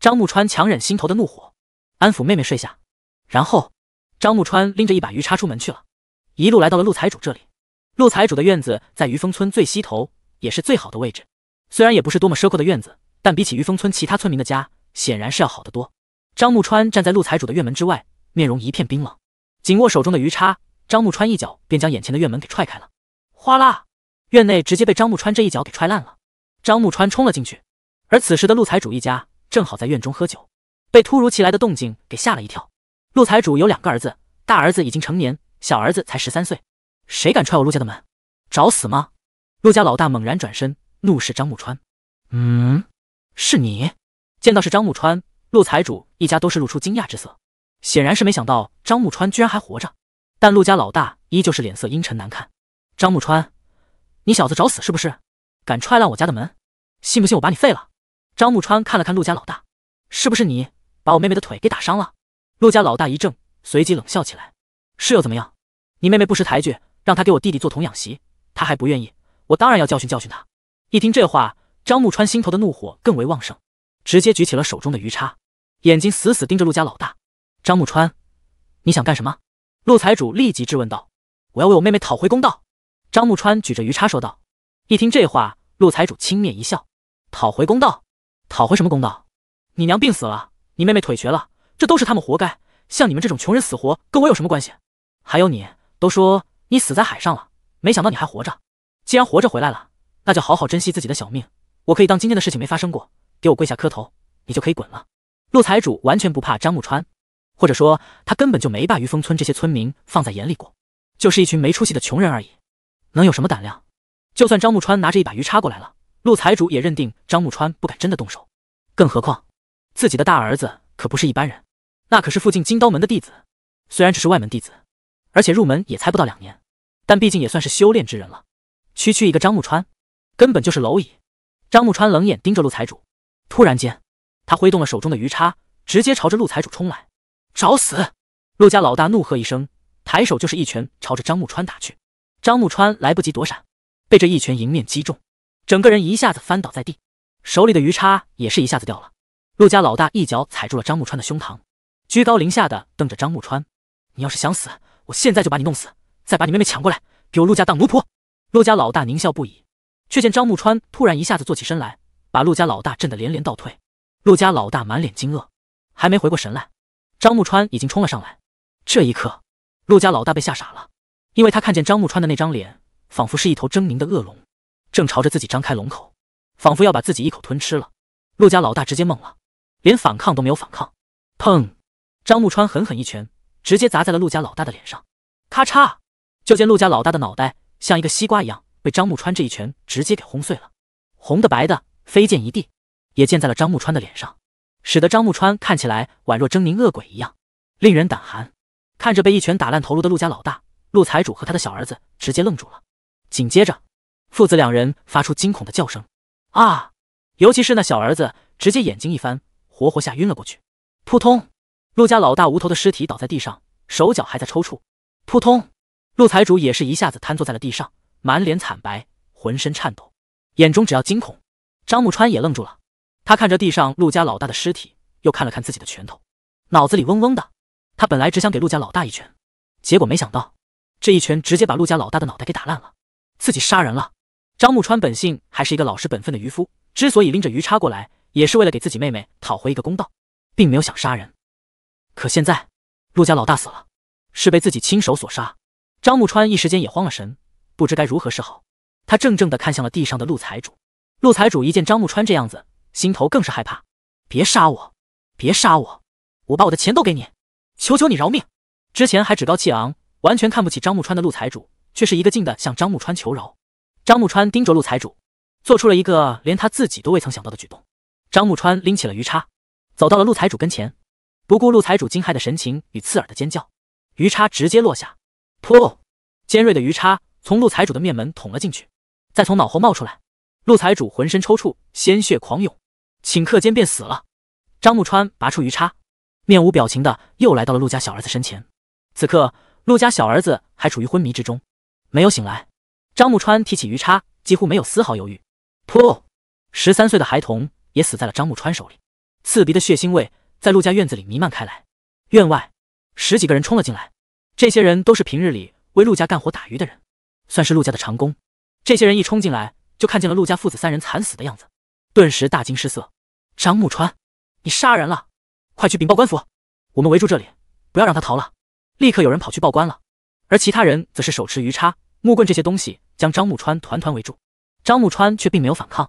张木川强忍心头的怒火，安抚妹妹睡下，然后张木川拎着一把鱼叉出门去了，一路来到了陆财主这里。陆财主的院子在渔峰村最西头，也是最好的位置。虽然也不是多么奢阔的院子，但比起渔峰村其他村民的家，显然是要好得多。张木川站在陆财主的院门之外，面容一片冰冷，紧握手中的鱼叉。张木川一脚便将眼前的院门给踹开了，哗啦，院内直接被张木川这一脚给踹烂了。张木川冲了进去，而此时的陆财主一家。正好在院中喝酒，被突如其来的动静给吓了一跳。陆财主有两个儿子，大儿子已经成年，小儿子才十三岁。谁敢踹我陆家的门？找死吗？陆家老大猛然转身，怒视张木川。嗯，是你？见到是张木川，陆财主一家都是露出惊讶之色，显然是没想到张木川居然还活着。但陆家老大依旧是脸色阴沉难看。张木川，你小子找死是不是？敢踹烂我家的门？信不信我把你废了？张木川看了看陆家老大，是不是你把我妹妹的腿给打伤了？陆家老大一怔，随即冷笑起来：“是又怎么样？你妹妹不识抬举，让她给我弟弟做童养媳，她还不愿意。我当然要教训教训她。”一听这话，张木川心头的怒火更为旺盛，直接举起了手中的鱼叉，眼睛死死盯着陆家老大。张木川，你想干什么？陆财主立即质问道。“我要为我妹妹讨回公道。”张木川举着鱼叉说道。一听这话，陆财主轻蔑一笑：“讨回公道？”讨回什么公道？你娘病死了，你妹妹腿瘸了，这都是他们活该。像你们这种穷人死活跟我有什么关系？还有你，都说你死在海上了，没想到你还活着。既然活着回来了，那就好好珍惜自己的小命。我可以当今天的事情没发生过，给我跪下磕头，你就可以滚了。陆财主完全不怕张木川，或者说他根本就没把鱼峰村这些村民放在眼里过，就是一群没出息的穷人而已，能有什么胆量？就算张木川拿着一把鱼叉过来了。陆财主也认定张木川不敢真的动手，更何况自己的大儿子可不是一般人，那可是附近金刀门的弟子，虽然只是外门弟子，而且入门也才不到两年，但毕竟也算是修炼之人了。区区一个张木川，根本就是蝼蚁。张木川冷眼盯着陆财主，突然间，他挥动了手中的鱼叉，直接朝着陆财主冲来，找死！陆家老大怒喝一声，抬手就是一拳朝着张木川打去，张木川来不及躲闪，被这一拳迎面击中。整个人一下子翻倒在地，手里的鱼叉也是一下子掉了。陆家老大一脚踩住了张木川的胸膛，居高临下的瞪着张木川：“你要是想死，我现在就把你弄死，再把你妹妹抢过来，给我陆家当奴仆。”陆家老大狞笑不已，却见张木川突然一下子坐起身来，把陆家老大震得连连倒退。陆家老大满脸惊愕，还没回过神来，张木川已经冲了上来。这一刻，陆家老大被吓傻了，因为他看见张木川的那张脸，仿佛是一头狰狞的恶龙。正朝着自己张开龙口，仿佛要把自己一口吞吃了。陆家老大直接懵了，连反抗都没有反抗。砰！张木川狠狠一拳，直接砸在了陆家老大的脸上。咔嚓！就见陆家老大的脑袋像一个西瓜一样，被张木川这一拳直接给轰碎了，红的白的飞溅一地，也溅在了张木川的脸上，使得张木川看起来宛若狰狞恶鬼一样，令人胆寒。看着被一拳打烂头颅的陆家老大、陆财主和他的小儿子，直接愣住了。紧接着。父子两人发出惊恐的叫声，啊！尤其是那小儿子，直接眼睛一翻，活活吓晕了过去。扑通，陆家老大无头的尸体倒在地上，手脚还在抽搐。扑通，陆财主也是一下子瘫坐在了地上，满脸惨白，浑身颤抖，眼中只要惊恐。张木川也愣住了，他看着地上陆家老大的尸体，又看了看自己的拳头，脑子里嗡嗡的。他本来只想给陆家老大一拳，结果没想到这一拳直接把陆家老大的脑袋给打烂了，自己杀人了。张木川本性还是一个老实本分的渔夫，之所以拎着鱼叉过来，也是为了给自己妹妹讨回一个公道，并没有想杀人。可现在陆家老大死了，是被自己亲手所杀，张木川一时间也慌了神，不知该如何是好。他怔怔的看向了地上的陆财主，陆财主一见张木川这样子，心头更是害怕，别杀我，别杀我，我把我的钱都给你，求求你饶命！之前还趾高气昂，完全看不起张木川的陆财主，却是一个劲的向张木川求饶。张木川盯着陆财主，做出了一个连他自己都未曾想到的举动。张木川拎起了鱼叉，走到了陆财主跟前，不顾陆财主惊骇的神情与刺耳的尖叫，鱼叉直接落下，噗！尖锐的鱼叉从陆财主的面门捅了进去，再从脑后冒出来。陆财主浑身抽搐，鲜血狂涌，顷刻间便死了。张木川拔出鱼叉，面无表情的又来到了陆家小儿子身前。此刻，陆家小儿子还处于昏迷之中，没有醒来。张木川提起鱼叉，几乎没有丝毫犹豫，噗！十三岁的孩童也死在了张木川手里。刺鼻的血腥味在陆家院子里弥漫开来。院外，十几个人冲了进来。这些人都是平日里为陆家干活打鱼的人，算是陆家的长工。这些人一冲进来，就看见了陆家父子三人惨死的样子，顿时大惊失色。张木川，你杀人了！快去禀报官府！我们围住这里，不要让他逃了！立刻有人跑去报官了，而其他人则是手持鱼叉、木棍这些东西。将张木川团团围住，张木川却并没有反抗，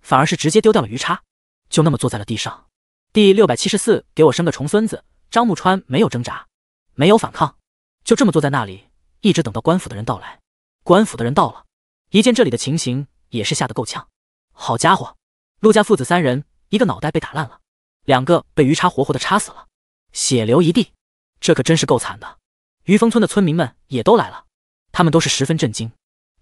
反而是直接丢掉了鱼叉，就那么坐在了地上。第六百七十四，给我生个重孙子。张木川没有挣扎，没有反抗，就这么坐在那里，一直等到官府的人到来。官府的人到了，一见这里的情形，也是吓得够呛。好家伙，陆家父子三人，一个脑袋被打烂了，两个被鱼叉活活的插死了，血流一地，这可真是够惨的。渔峰村的村民们也都来了，他们都是十分震惊。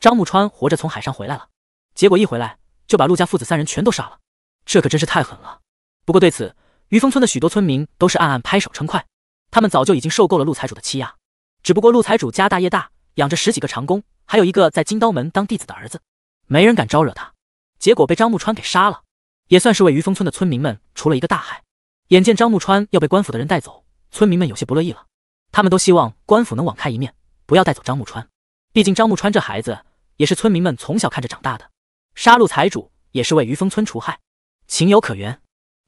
张木川活着从海上回来了，结果一回来就把陆家父子三人全都杀了，这可真是太狠了。不过对此，渔峰村的许多村民都是暗暗拍手称快，他们早就已经受够了陆财主的欺压。只不过陆财主家大业大，养着十几个长工，还有一个在金刀门当弟子的儿子，没人敢招惹他。结果被张木川给杀了，也算是为渔峰村的村民们除了一个大害。眼见张木川要被官府的人带走，村民们有些不乐意了，他们都希望官府能网开一面，不要带走张木川。毕竟张木川这孩子也是村民们从小看着长大的，杀戮财主也是为于峰村除害，情有可原。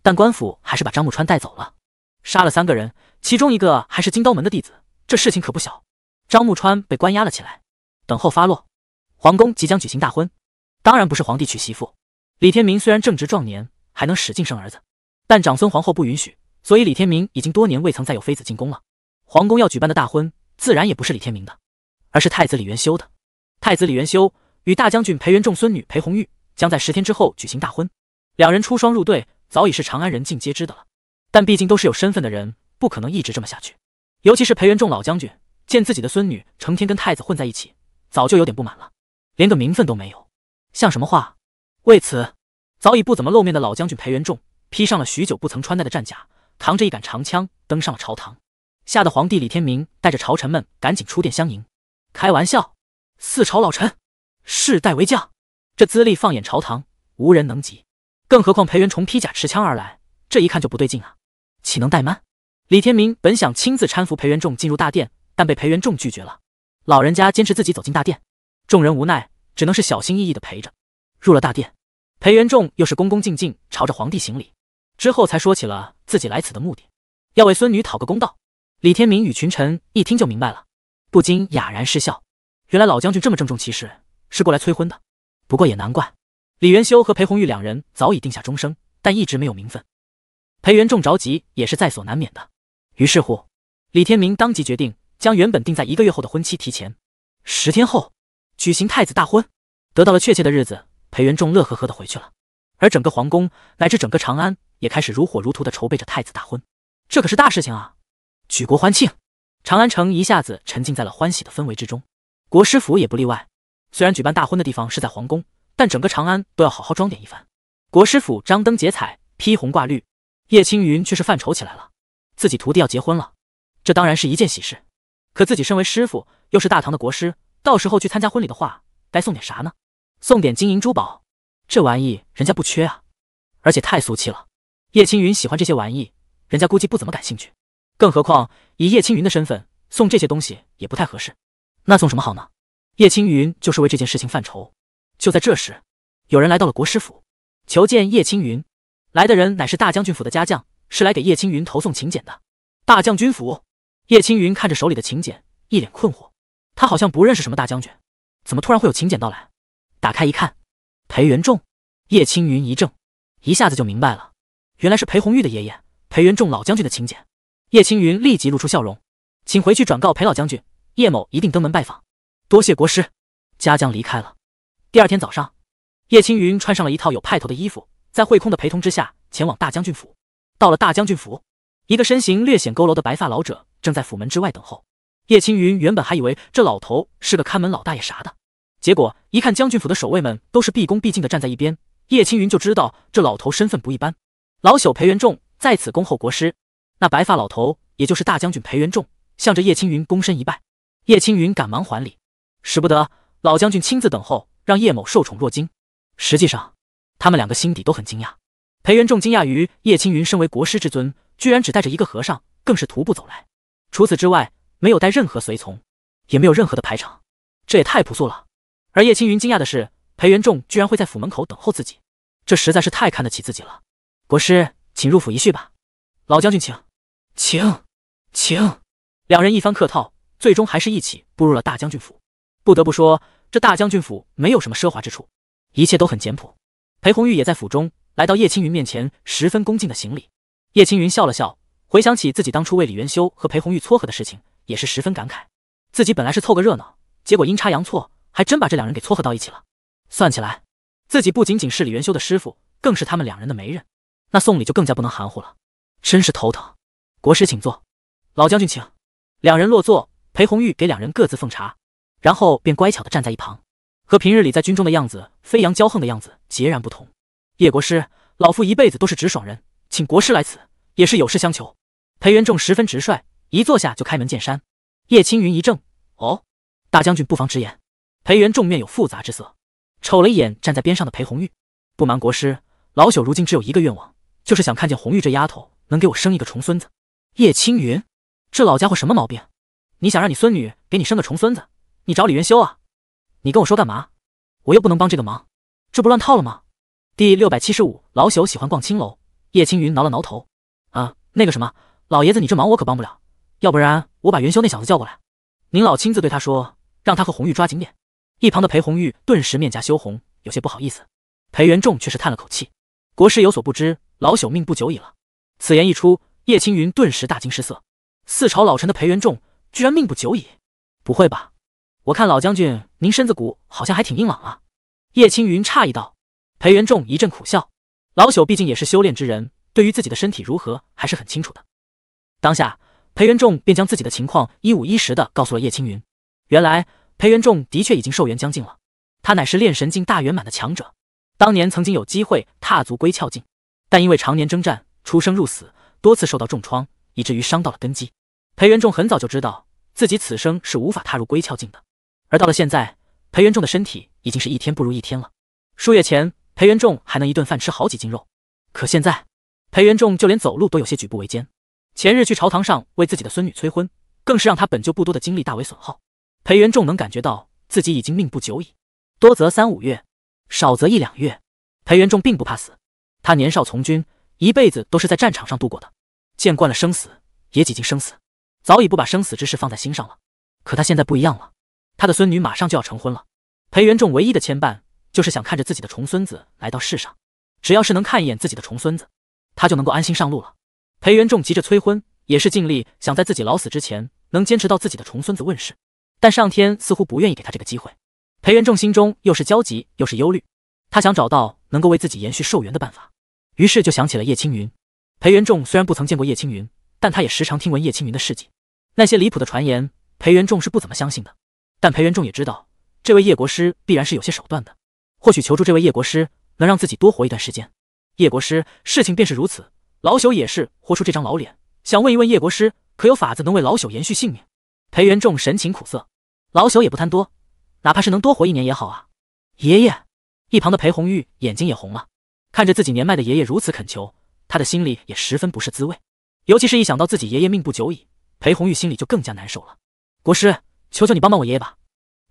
但官府还是把张木川带走了，杀了三个人，其中一个还是金刀门的弟子，这事情可不小。张木川被关押了起来，等候发落。皇宫即将举行大婚，当然不是皇帝娶媳妇。李天明虽然正值壮年，还能使劲生儿子，但长孙皇后不允许，所以李天明已经多年未曾再有妃子进宫了。皇宫要举办的大婚，自然也不是李天明的。而是太子李元修的。太子李元修与大将军裴元仲孙女裴红玉将在十天之后举行大婚，两人出双入对，早已是长安人尽皆知的了。但毕竟都是有身份的人，不可能一直这么下去。尤其是裴元仲老将军，见自己的孙女成天跟太子混在一起，早就有点不满了，连个名分都没有，像什么话？为此，早已不怎么露面的老将军裴元仲披上了许久不曾穿戴的战甲，扛着一杆长枪，登上了朝堂，吓得皇帝李天明带着朝臣们赶紧出殿相迎。开玩笑，四朝老臣，世代为将，这资历放眼朝堂无人能及。更何况裴元崇披甲持枪而来，这一看就不对劲啊！岂能怠慢？李天明本想亲自搀扶裴元仲进入大殿，但被裴元仲拒绝了。老人家坚持自己走进大殿，众人无奈，只能是小心翼翼的陪着。入了大殿，裴元仲又是恭恭敬敬朝着皇帝行礼，之后才说起了自己来此的目的，要为孙女讨个公道。李天明与群臣一听就明白了。不禁哑然失笑，原来老将军这么郑重其事，是过来催婚的。不过也难怪，李元修和裴红玉两人早已定下终生，但一直没有名分，裴元仲着急也是在所难免的。于是乎，李天明当即决定将原本定在一个月后的婚期提前，十天后举行太子大婚。得到了确切的日子，裴元仲乐呵呵的回去了。而整个皇宫乃至整个长安也开始如火如荼的筹备着太子大婚，这可是大事情啊，举国欢庆。长安城一下子沉浸在了欢喜的氛围之中，国师府也不例外。虽然举办大婚的地方是在皇宫，但整个长安都要好好装点一番。国师府张灯结彩，披红挂绿。叶青云却是犯愁起来了：自己徒弟要结婚了，这当然是一件喜事。可自己身为师傅，又是大唐的国师，到时候去参加婚礼的话，该送点啥呢？送点金银珠宝，这玩意人家不缺啊，而且太俗气了。叶青云喜欢这些玩意，人家估计不怎么感兴趣。更何况以叶青云的身份送这些东西也不太合适，那送什么好呢？叶青云就是为这件事情犯愁。就在这时，有人来到了国师府求见叶青云。来的人乃是大将军府的家将，是来给叶青云投送请柬的。大将军府，叶青云看着手里的请柬，一脸困惑。他好像不认识什么大将军，怎么突然会有请柬到来？打开一看，裴元仲。叶青云一怔，一下子就明白了，原来是裴红玉的爷爷裴元仲老将军的请柬。叶青云立即露出笑容，请回去转告裴老将军，叶某一定登门拜访。多谢国师，家将离开了。第二天早上，叶青云穿上了一套有派头的衣服，在慧空的陪同之下前往大将军府。到了大将军府，一个身形略显佝偻的白发老者正在府门之外等候。叶青云原本还以为这老头是个看门老大爷啥的，结果一看将军府的守卫们都是毕恭毕敬的站在一边，叶青云就知道这老头身份不一般。老朽裴元仲在此恭候国师。那白发老头，也就是大将军裴元仲，向着叶青云躬身一拜。叶青云赶忙还礼，使不得，老将军亲自等候，让叶某受宠若惊。实际上，他们两个心底都很惊讶。裴元仲惊讶于叶青云身为国师之尊，居然只带着一个和尚，更是徒步走来，除此之外，没有带任何随从，也没有任何的排场，这也太朴素了。而叶青云惊讶的是，裴元仲居然会在府门口等候自己，这实在是太看得起自己了。国师，请入府一叙吧，老将军请。请，请两人一番客套，最终还是一起步入了大将军府。不得不说，这大将军府没有什么奢华之处，一切都很简朴。裴红玉也在府中，来到叶青云面前，十分恭敬的行礼。叶青云笑了笑，回想起自己当初为李元修和裴红玉撮合的事情，也是十分感慨。自己本来是凑个热闹，结果阴差阳错，还真把这两人给撮合到一起了。算起来，自己不仅仅是李元修的师傅，更是他们两人的媒人。那送礼就更加不能含糊了，真是头疼。国师请坐，老将军请。两人落座，裴红玉给两人各自奉茶，然后便乖巧的站在一旁，和平日里在军中的样子、飞扬骄横的样子截然不同。叶国师，老夫一辈子都是直爽人，请国师来此也是有事相求。裴元仲十分直率，一坐下就开门见山。叶青云一怔：“哦，大将军不妨直言。”裴元仲面有复杂之色，瞅了一眼站在边上的裴红玉，不瞒国师，老朽如今只有一个愿望，就是想看见红玉这丫头能给我生一个重孙子。叶青云，这老家伙什么毛病？你想让你孙女给你生个重孙子，你找李元修啊？你跟我说干嘛？我又不能帮这个忙，这不乱套了吗？第六百七十五，老朽喜欢逛青楼。叶青云挠了挠头，啊，那个什么，老爷子，你这忙我可帮不了。要不然我把元修那小子叫过来，您老亲自对他说，让他和红玉抓紧点。一旁的裴红玉顿时面颊羞红，有些不好意思。裴元仲却是叹了口气：“国师有所不知，老朽命不久矣了。”此言一出。叶青云顿时大惊失色，四朝老臣的裴元仲居然命不久矣？不会吧？我看老将军您身子骨好像还挺硬朗啊！叶青云诧异道。裴元仲一阵苦笑，老朽毕竟也是修炼之人，对于自己的身体如何还是很清楚的。当下，裴元仲便将自己的情况一五一十的告诉了叶青云。原来，裴元仲的确已经寿元将近了。他乃是炼神境大圆满的强者，当年曾经有机会踏足归窍境，但因为常年征战，出生入死。多次受到重创，以至于伤到了根基。裴元仲很早就知道自己此生是无法踏入归窍境的，而到了现在，裴元仲的身体已经是一天不如一天了。数月前，裴元仲还能一顿饭吃好几斤肉，可现在，裴元仲就连走路都有些举步维艰。前日去朝堂上为自己的孙女催婚，更是让他本就不多的精力大为损耗。裴元仲能感觉到自己已经命不久矣，多则三五月，少则一两月。裴元仲并不怕死，他年少从军。一辈子都是在战场上度过的，见惯了生死，也几经生死，早已不把生死之事放在心上了。可他现在不一样了，他的孙女马上就要成婚了。裴元仲唯一的牵绊就是想看着自己的重孙子来到世上，只要是能看一眼自己的重孙子，他就能够安心上路了。裴元仲急着催婚，也是尽力想在自己老死之前能坚持到自己的重孙子问世，但上天似乎不愿意给他这个机会。裴元仲心中又是焦急又是忧虑，他想找到能够为自己延续寿元的办法。于是就想起了叶青云。裴元仲虽然不曾见过叶青云，但他也时常听闻叶青云的事迹。那些离谱的传言，裴元仲是不怎么相信的。但裴元仲也知道，这位叶国师必然是有些手段的。或许求助这位叶国师，能让自己多活一段时间。叶国师，事情便是如此。老朽也是豁出这张老脸，想问一问叶国师，可有法子能为老朽延续性命？裴元仲神情苦涩，老朽也不贪多，哪怕是能多活一年也好啊。爷爷，一旁的裴红玉眼睛也红了。看着自己年迈的爷爷如此恳求，他的心里也十分不是滋味。尤其是一想到自己爷爷命不久矣，裴红玉心里就更加难受了。国师，求求你帮帮我爷爷吧！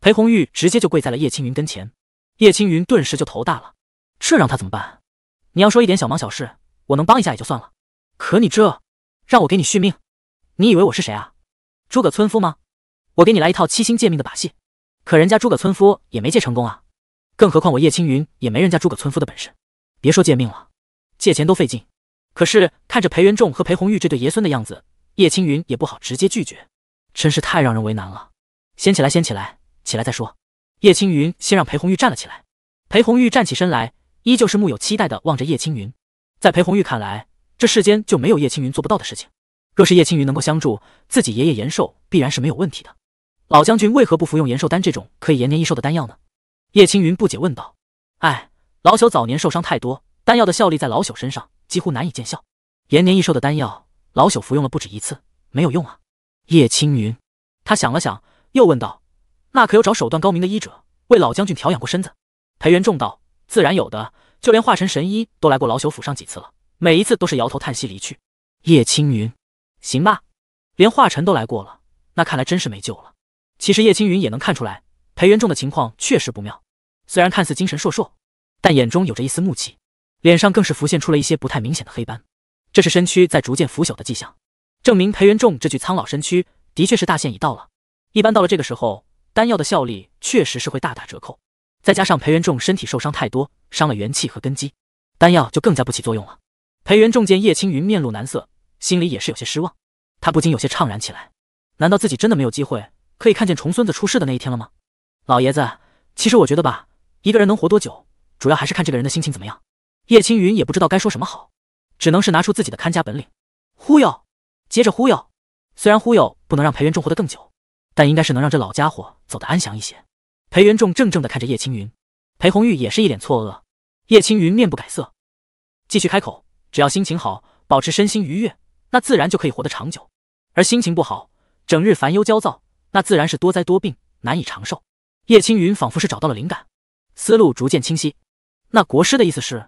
裴红玉直接就跪在了叶青云跟前。叶青云顿时就头大了，这让他怎么办？你要说一点小忙小事，我能帮一下也就算了。可你这让我给你续命，你以为我是谁啊？诸葛村夫吗？我给你来一套七星借命的把戏，可人家诸葛村夫也没借成功啊。更何况我叶青云也没人家诸葛村夫的本事。别说借命了，借钱都费劲。可是看着裴元仲和裴红玉这对爷孙的样子，叶青云也不好直接拒绝，真是太让人为难了。先起来，先起来，起来再说。叶青云先让裴红玉站了起来。裴红玉站起身来，依旧是木有期待的望着叶青云。在裴红玉看来，这世间就没有叶青云做不到的事情。若是叶青云能够相助自己爷爷延寿，必然是没有问题的。老将军为何不服用延寿丹这种可以延年益寿的丹药呢？叶青云不解问道。哎。老朽早年受伤太多，丹药的效力在老朽身上几乎难以见效。延年益寿的丹药，老朽服用了不止一次，没有用啊。叶青云，他想了想，又问道：“那可有找手段高明的医者为老将军调养过身子？”裴元仲道：“自然有的，就连化神神医都来过老朽府上几次了，每一次都是摇头叹息离去。”叶青云：“行吧，连华晨都来过了，那看来真是没救了。”其实叶青云也能看出来，裴元仲的情况确实不妙，虽然看似精神烁烁。但眼中有着一丝怒气，脸上更是浮现出了一些不太明显的黑斑，这是身躯在逐渐腐朽的迹象，证明裴元仲这具苍老身躯的确是大限已到了。一般到了这个时候，丹药的效力确实是会大打折扣，再加上裴元仲身体受伤太多，伤了元气和根基，丹药就更加不起作用了。裴元仲见叶青云面露难色，心里也是有些失望，他不禁有些怅然起来：难道自己真的没有机会可以看见重孙子出世的那一天了吗？老爷子，其实我觉得吧，一个人能活多久？主要还是看这个人的心情怎么样。叶青云也不知道该说什么好，只能是拿出自己的看家本领，忽悠，接着忽悠。虽然忽悠不能让裴元仲活得更久，但应该是能让这老家伙走得安详一些。裴元仲怔怔地看着叶青云，裴红玉也是一脸错愕。叶青云面不改色，继续开口：“只要心情好，保持身心愉悦，那自然就可以活得长久；而心情不好，整日烦忧焦躁，那自然是多灾多病，难以长寿。”叶青云仿佛是找到了灵感，思路逐渐清晰。那国师的意思是，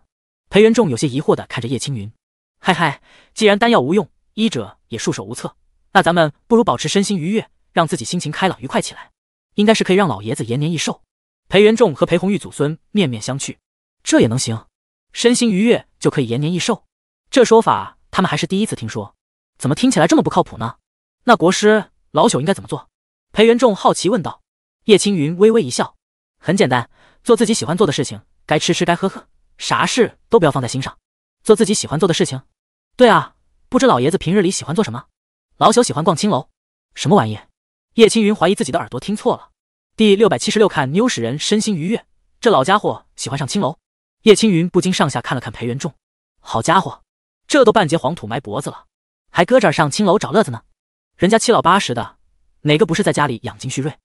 裴元仲有些疑惑的看着叶青云。嗨嗨，既然丹药无用，医者也束手无策，那咱们不如保持身心愉悦，让自己心情开朗愉快起来，应该是可以让老爷子延年益寿。裴元仲和裴红玉祖孙面面相觑，这也能行？身心愉悦就可以延年益寿？这说法他们还是第一次听说，怎么听起来这么不靠谱呢？那国师，老朽应该怎么做？裴元仲好奇问道。叶青云微微一笑，很简单，做自己喜欢做的事情。该吃吃，该喝喝，啥事都不要放在心上，做自己喜欢做的事情。对啊，不知老爷子平日里喜欢做什么？老朽喜欢逛青楼。什么玩意？叶青云怀疑自己的耳朵听错了。第六百七十六，看妞使人身心愉悦，这老家伙喜欢上青楼。叶青云不禁上下看了看裴元仲，好家伙，这都半截黄土埋脖子了，还搁这儿上青楼找乐子呢？人家七老八十的，哪个不是在家里养精蓄锐？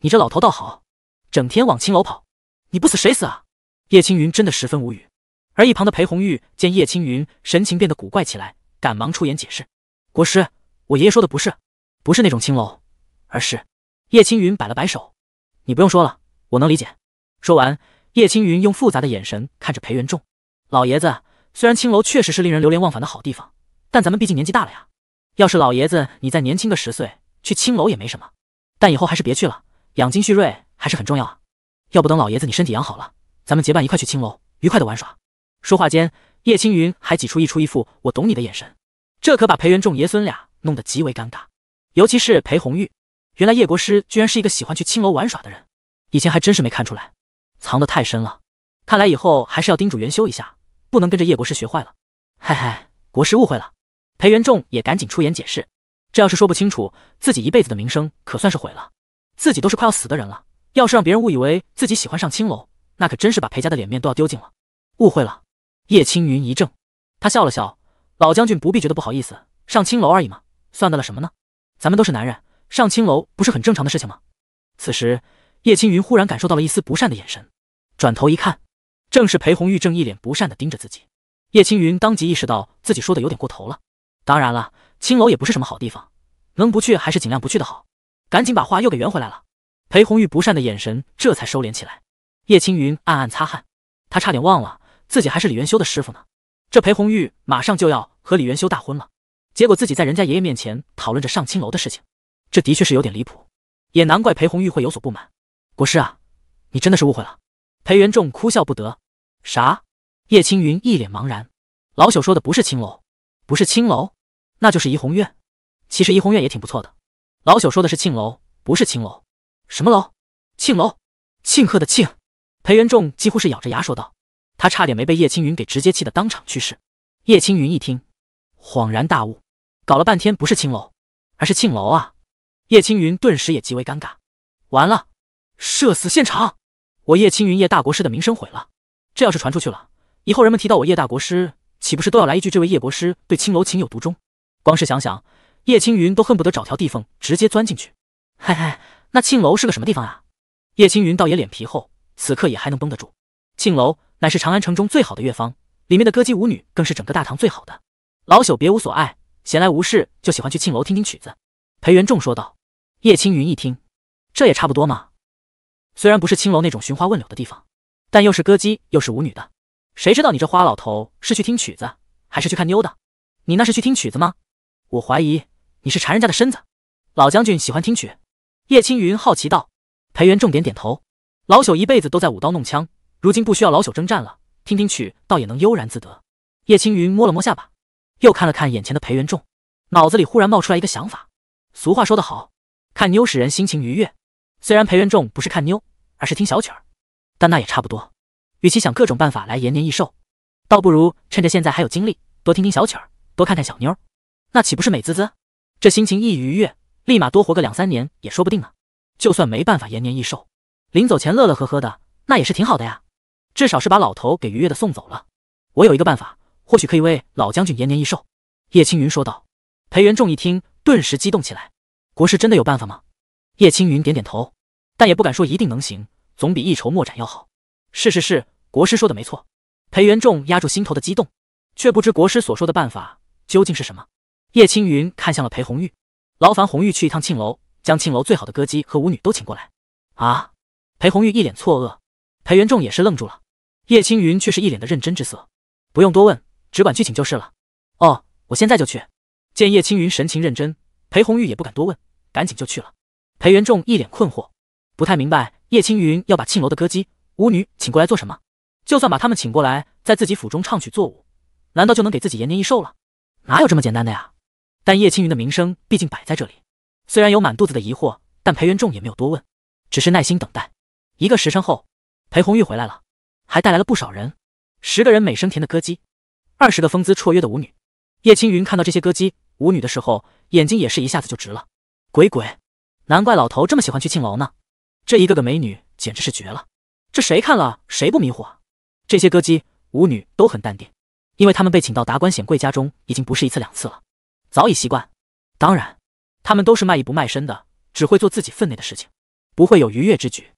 你这老头倒好，整天往青楼跑，你不死谁死啊？叶青云真的十分无语，而一旁的裴红玉见叶青云神情变得古怪起来，赶忙出言解释：“国师，我爷爷说的不是，不是那种青楼，而是……”叶青云摆了摆手：“你不用说了，我能理解。”说完，叶青云用复杂的眼神看着裴元仲老爷子。虽然青楼确实是令人流连忘返的好地方，但咱们毕竟年纪大了呀。要是老爷子你再年轻个十岁，去青楼也没什么。但以后还是别去了，养精蓄锐还是很重要啊。要不等老爷子你身体养好了。咱们结伴一块去青楼，愉快的玩耍。说话间，叶青云还挤出一出一副我懂你的眼神，这可把裴元仲爷孙俩弄得极为尴尬。尤其是裴红玉，原来叶国师居然是一个喜欢去青楼玩耍的人，以前还真是没看出来，藏得太深了。看来以后还是要叮嘱元修一下，不能跟着叶国师学坏了。嘿嘿，国师误会了。裴元仲也赶紧出言解释，这要是说不清楚，自己一辈子的名声可算是毁了。自己都是快要死的人了，要是让别人误以为自己喜欢上青楼。那可真是把裴家的脸面都要丢尽了。误会了，叶青云一怔，他笑了笑，老将军不必觉得不好意思，上青楼而已嘛，算得了什么呢？咱们都是男人，上青楼不是很正常的事情吗？此时，叶青云忽然感受到了一丝不善的眼神，转头一看，正是裴红玉正一脸不善的盯着自己。叶青云当即意识到自己说的有点过头了。当然了，青楼也不是什么好地方，能不去还是尽量不去的好。赶紧把话又给圆回来了。裴红玉不善的眼神这才收敛起来。叶青云暗暗擦汗，他差点忘了自己还是李元修的师傅呢。这裴红玉马上就要和李元修大婚了，结果自己在人家爷爷面前讨论着上青楼的事情，这的确是有点离谱。也难怪裴红玉会有所不满。国师啊，你真的是误会了。裴元仲哭笑不得。啥？叶青云一脸茫然。老朽说的不是青楼，不是青楼，那就是怡红院。其实怡红院也挺不错的。老朽说的是庆楼，不是青楼。什么楼？庆楼？庆贺的庆。裴元仲几乎是咬着牙说道，他差点没被叶青云给直接气得当场去世。叶青云一听，恍然大悟，搞了半天不是青楼，而是庆楼啊！叶青云顿时也极为尴尬，完了，社死现场！我叶青云叶大国师的名声毁了，这要是传出去了，以后人们提到我叶大国师，岂不是都要来一句这位叶国师对青楼情有独钟？光是想想，叶青云都恨不得找条地缝直接钻进去。嘿嘿，那庆楼是个什么地方啊？叶青云倒也脸皮厚。此刻也还能绷得住。庆楼乃是长安城中最好的乐坊，里面的歌姬舞女更是整个大唐最好的。老朽别无所爱，闲来无事就喜欢去庆楼听听曲子。裴元仲说道。叶青云一听，这也差不多嘛。虽然不是青楼那种寻花问柳的地方，但又是歌姬又是舞女的，谁知道你这花老头是去听曲子还是去看妞的？你那是去听曲子吗？我怀疑你是馋人家的身子。老将军喜欢听曲？叶青云好奇道。裴元仲点点头。老朽一辈子都在舞刀弄枪，如今不需要老朽征战了，听听曲倒也能悠然自得。叶青云摸了摸下巴，又看了看眼前的裴元仲，脑子里忽然冒出来一个想法。俗话说得好，看妞使人心情愉悦。虽然裴元仲不是看妞，而是听小曲儿，但那也差不多。与其想各种办法来延年益寿，倒不如趁着现在还有精力，多听听小曲儿，多看看小妞儿，那岂不是美滋滋？这心情一愉悦，立马多活个两三年也说不定呢。就算没办法延年益寿。临走前乐乐呵呵的，那也是挺好的呀，至少是把老头给愉悦的送走了。我有一个办法，或许可以为老将军延年益寿。”叶青云说道。裴元仲一听，顿时激动起来：“国师真的有办法吗？”叶青云点点头，但也不敢说一定能行，总比一筹莫展要好。“是是是，国师说的没错。”裴元仲压住心头的激动，却不知国师所说的办法究竟是什么。叶青云看向了裴红玉：“劳烦红玉去一趟庆楼，将庆楼最好的歌姬和舞女都请过来。”啊。裴红玉一脸错愕，裴元仲也是愣住了，叶青云却是一脸的认真之色。不用多问，只管去请就是了。哦，我现在就去。见叶青云神情认真，裴红玉也不敢多问，赶紧就去了。裴元仲一脸困惑，不太明白叶青云要把庆楼的歌姬、舞女请过来做什么。就算把他们请过来，在自己府中唱曲作舞，难道就能给自己延年益寿了？哪有这么简单的呀？但叶青云的名声毕竟摆在这里，虽然有满肚子的疑惑，但裴元仲也没有多问，只是耐心等待。一个时辰后，裴红玉回来了，还带来了不少人。十个人美声甜的歌姬，二十个风姿绰约的舞女。叶青云看到这些歌姬舞女的时候，眼睛也是一下子就直了。鬼鬼，难怪老头这么喜欢去庆楼呢。这一个个美女简直是绝了，这谁看了谁不迷糊啊？这些歌姬舞女都很淡定，因为他们被请到达官显贵家中已经不是一次两次了，早已习惯。当然，他们都是卖艺不卖身的，只会做自己分内的事情，不会有逾越之举。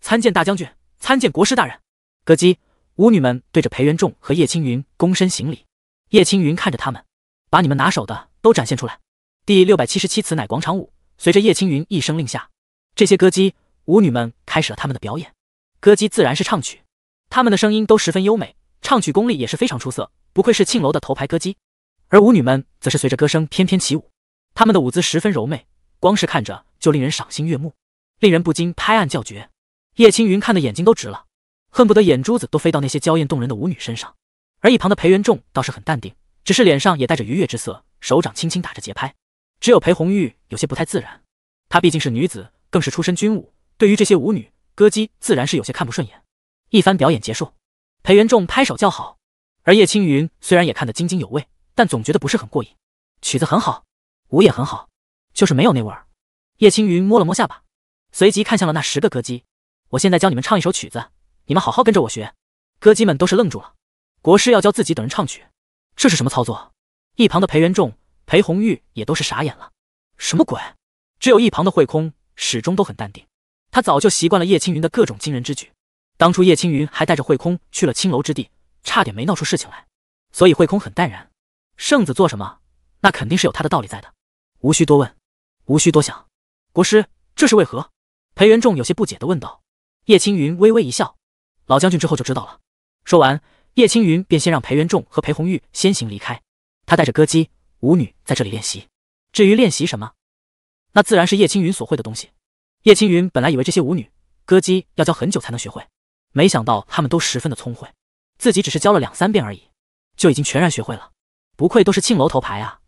参见大将军，参见国师大人。歌姬舞女们对着裴元仲和叶青云躬身行礼。叶青云看着他们，把你们拿手的都展现出来。第六百七十七词乃广场舞。随着叶青云一声令下，这些歌姬舞女们开始了他们的表演。歌姬自然是唱曲，他们的声音都十分优美，唱曲功力也是非常出色，不愧是庆楼的头牌歌姬。而舞女们则是随着歌声翩翩起舞，他们的舞姿十分柔媚，光是看着就令人赏心悦目，令人不禁拍案叫绝。叶青云看的眼睛都直了，恨不得眼珠子都飞到那些娇艳动人的舞女身上。而一旁的裴元仲倒是很淡定，只是脸上也带着愉悦之色，手掌轻轻打着节拍。只有裴红玉有些不太自然，她毕竟是女子，更是出身军武，对于这些舞女歌姬自然是有些看不顺眼。一番表演结束，裴元仲拍手叫好。而叶青云虽然也看得津津有味，但总觉得不是很过瘾。曲子很好，舞也很好，就是没有那味儿。叶青云摸了摸下巴，随即看向了那十个歌姬。我现在教你们唱一首曲子，你们好好跟着我学。歌姬们都是愣住了，国师要教自己等人唱曲，这是什么操作？一旁的裴元仲、裴红玉也都是傻眼了，什么鬼？只有一旁的慧空始终都很淡定，他早就习惯了叶青云的各种惊人之举。当初叶青云还带着慧空去了青楼之地，差点没闹出事情来，所以慧空很淡然。圣子做什么，那肯定是有他的道理在的，无需多问，无需多想。国师这是为何？裴元仲有些不解的问道。叶青云微微一笑，老将军之后就知道了。说完，叶青云便先让裴元仲和裴红玉先行离开，他带着歌姬、舞女在这里练习。至于练习什么，那自然是叶青云所会的东西。叶青云本来以为这些舞女、歌姬要教很久才能学会，没想到他们都十分的聪慧，自己只是教了两三遍而已，就已经全然学会了。不愧都是庆楼头牌啊！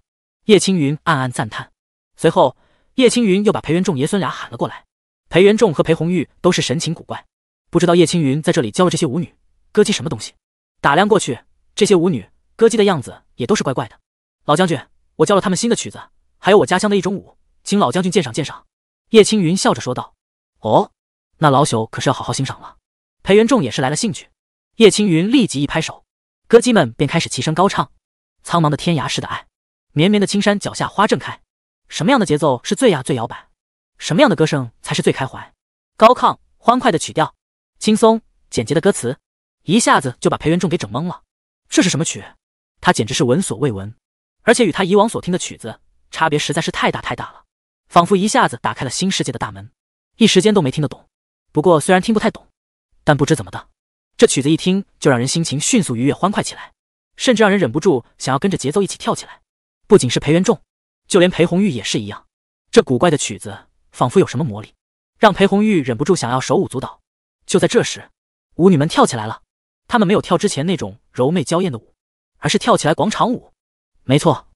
叶青云暗暗赞叹。随后，叶青云又把裴元仲爷孙俩喊了过来。裴元仲和裴红玉都是神情古怪，不知道叶青云在这里教了这些舞女、歌姬什么东西。打量过去，这些舞女、歌姬的样子也都是怪怪的。老将军，我教了他们新的曲子，还有我家乡的一种舞，请老将军鉴赏鉴赏。叶青云笑着说道：“哦，那老朽可是要好好欣赏了。”裴元仲也是来了兴趣。叶青云立即一拍手，歌姬们便开始齐声高唱：“苍茫的天涯似的爱，绵绵的青山脚下花正开。什么样的节奏是最呀最摇摆？”什么样的歌声才是最开怀？高亢欢快的曲调，轻松简洁的歌词，一下子就把裴元仲给整懵了。这是什么曲？他简直是闻所未闻，而且与他以往所听的曲子差别实在是太大太大了，仿佛一下子打开了新世界的大门，一时间都没听得懂。不过虽然听不太懂，但不知怎么的，这曲子一听就让人心情迅速愉悦欢快起来，甚至让人忍不住想要跟着节奏一起跳起来。不仅是裴元仲，就连裴红玉也是一样，这古怪的曲子。仿佛有什么魔力，让裴红玉忍不住想要手舞足蹈。就在这时，舞女们跳起来了。她们没有跳之前那种柔媚娇艳的舞，而是跳起来广场舞。没错，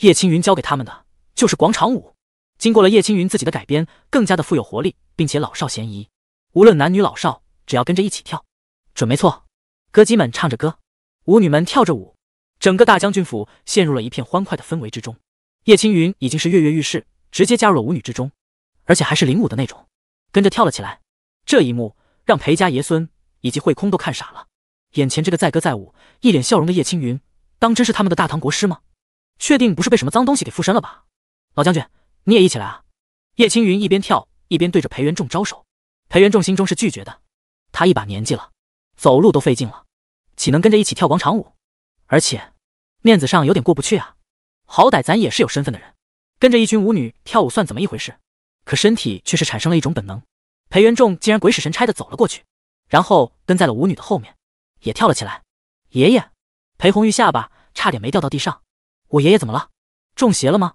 叶青云教给他们的就是广场舞，经过了叶青云自己的改编，更加的富有活力，并且老少咸宜。无论男女老少，只要跟着一起跳，准没错。歌姬们唱着歌，舞女们跳着舞，整个大将军府陷入了一片欢快的氛围之中。叶青云已经是跃跃欲试，直接加入了舞女之中。而且还是领舞的那种，跟着跳了起来。这一幕让裴家爷孙以及慧空都看傻了。眼前这个载歌载舞、一脸笑容的叶青云，当真是他们的大唐国师吗？确定不是被什么脏东西给附身了吧？老将军，你也一起来啊！叶青云一边跳一边对着裴元仲招手。裴元仲心中是拒绝的，他一把年纪了，走路都费劲了，岂能跟着一起跳广场舞？而且面子上有点过不去啊！好歹咱也是有身份的人，跟着一群舞女跳舞算怎么一回事？可身体却是产生了一种本能，裴元仲竟然鬼使神差的走了过去，然后跟在了舞女的后面，也跳了起来。爷爷，裴红玉下巴差点没掉到地上。我爷爷怎么了？中邪了吗？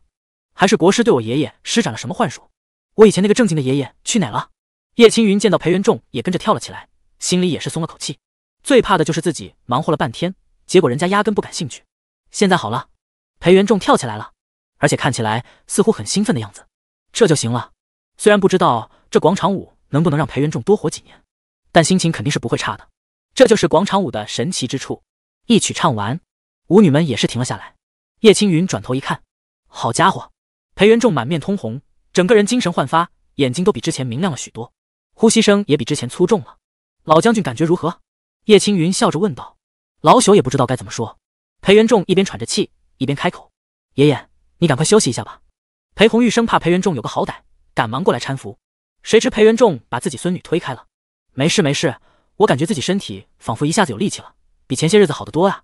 还是国师对我爷爷施展了什么幻术？我以前那个正经的爷爷去哪了？叶青云见到裴元仲也跟着跳了起来，心里也是松了口气。最怕的就是自己忙活了半天，结果人家压根不感兴趣。现在好了，裴元仲跳起来了，而且看起来似乎很兴奋的样子，这就行了。虽然不知道这广场舞能不能让裴元仲多活几年，但心情肯定是不会差的。这就是广场舞的神奇之处。一曲唱完，舞女们也是停了下来。叶青云转头一看，好家伙，裴元仲满面通红，整个人精神焕发，眼睛都比之前明亮了许多，呼吸声也比之前粗重了。老将军感觉如何？叶青云笑着问道。老朽也不知道该怎么说。裴元仲一边喘着气，一边开口：“爷爷，你赶快休息一下吧。”裴红玉生怕裴元仲有个好歹。赶忙过来搀扶，谁知裴元仲把自己孙女推开了。没事没事，我感觉自己身体仿佛一下子有力气了，比前些日子好得多啊！